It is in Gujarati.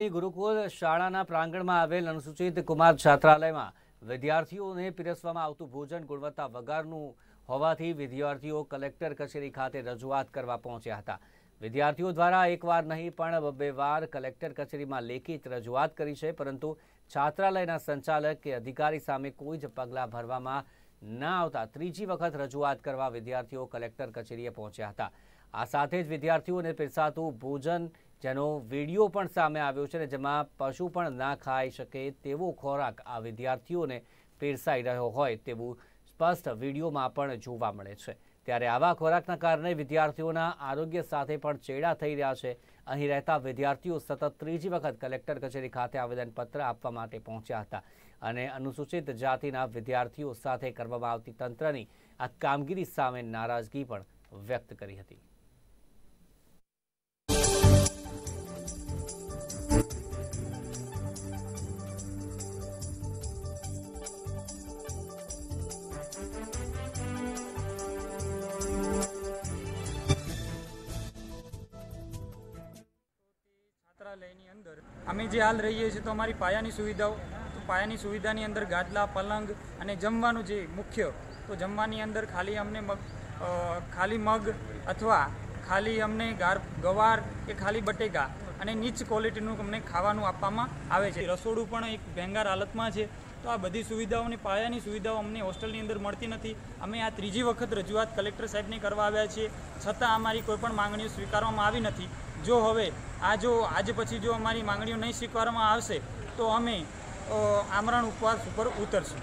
ગુરુકુલ શાળાના પ્રાંગણમાં આવેલ અનુસૂચિત કુમાર છાત્રાલયમાં વિદ્યાર્થીઓને પીરસવામાં આવતું ભોજન ગુણવત્તા વગરનું હોવાથી વિદ્યાર્થીઓ કલેક્ટર કચેરી ખાતે રજૂઆત કરવા પહોંચ્યા હતા વિદ્યાર્થીઓ દ્વારા એકવાર નહીં પણ બે વાર કલેક્ટર કચેરીમાં લેખિત રજૂઆત કરી છે પરંતુ છાત્રાલયના સંચાલક કે અધિકારી સામે કોઈ જ પગલાં ભરવામાં ના આવતા ત્રીજી વખત રજૂઆત કરવા વિદ્યાર્થીઓ કલેક્ટર કચેરીએ પહોંચ્યા હતા આ સાથે જ વિદ્યાર્થીઓને પીરસાતું ભોજન જેનો વિડીયો પણ સામે આવ્યો છે અને જેમાં પશુ પણ ના ખાઈ શકે તેવો ખોરાક આ વિદ્યાર્થીઓને પીરસાઈ રહ્યો હોય તેવું સ્પષ્ટ વિડીયોમાં પણ જોવા મળે છે ત્યારે આવા ખોરાકના કારણે વિદ્યાર્થીઓના આરોગ્ય સાથે પણ ચેડા થઈ રહ્યા છે અહીં રહેતા વિદ્યાર્થીઓ સતત ત્રીજી વખત કલેક્ટર કચેરી ખાતે આવેદનપત્ર આપવા માટે પહોંચ્યા હતા અને અનુસૂચિત જાતિના વિદ્યાર્થીઓ સાથે કરવામાં આવતી તંત્રની આ કામગીરી સામે નારાજગી પણ વ્યક્ત કરી હતી સંગ્રહાલયની અંદર અમે જે હાલ રહીએ છીએ તો અમારી પાયાની સુવિધાઓ તો પાયાની સુવિધાની અંદર ગાદલા પલંગ અને જમવાનું જે મુખ્ય તો જમવાની અંદર ખાલી અમને મગ ખાલી મગ અથવા ખાલી અમને ગાર ગવાર કે ખાલી બટેકા અને નીચ ક્વોલિટીનું અમને ખાવાનું આપવામાં આવે છે રસોડું પણ એક ભેંગાર હાલતમાં છે તો આ બધી સુવિધાઓની પાયાની સુવિધાઓ અમને હોસ્ટેલની અંદર મળતી નથી અમે આ ત્રીજી વખત રજૂઆત કલેક્ટર સાહેબને કરવા આવ્યા છીએ છતાં અમારી કોઈપણ માંગણીઓ સ્વીકારવામાં આવી નથી જો હવે આ જો આજે પછી જો અમારી માંગણીઓ નહીં સ્વીકારવામાં આવશે તો અમે આમરણ ઉપવાસ ઉપર ઉતરશું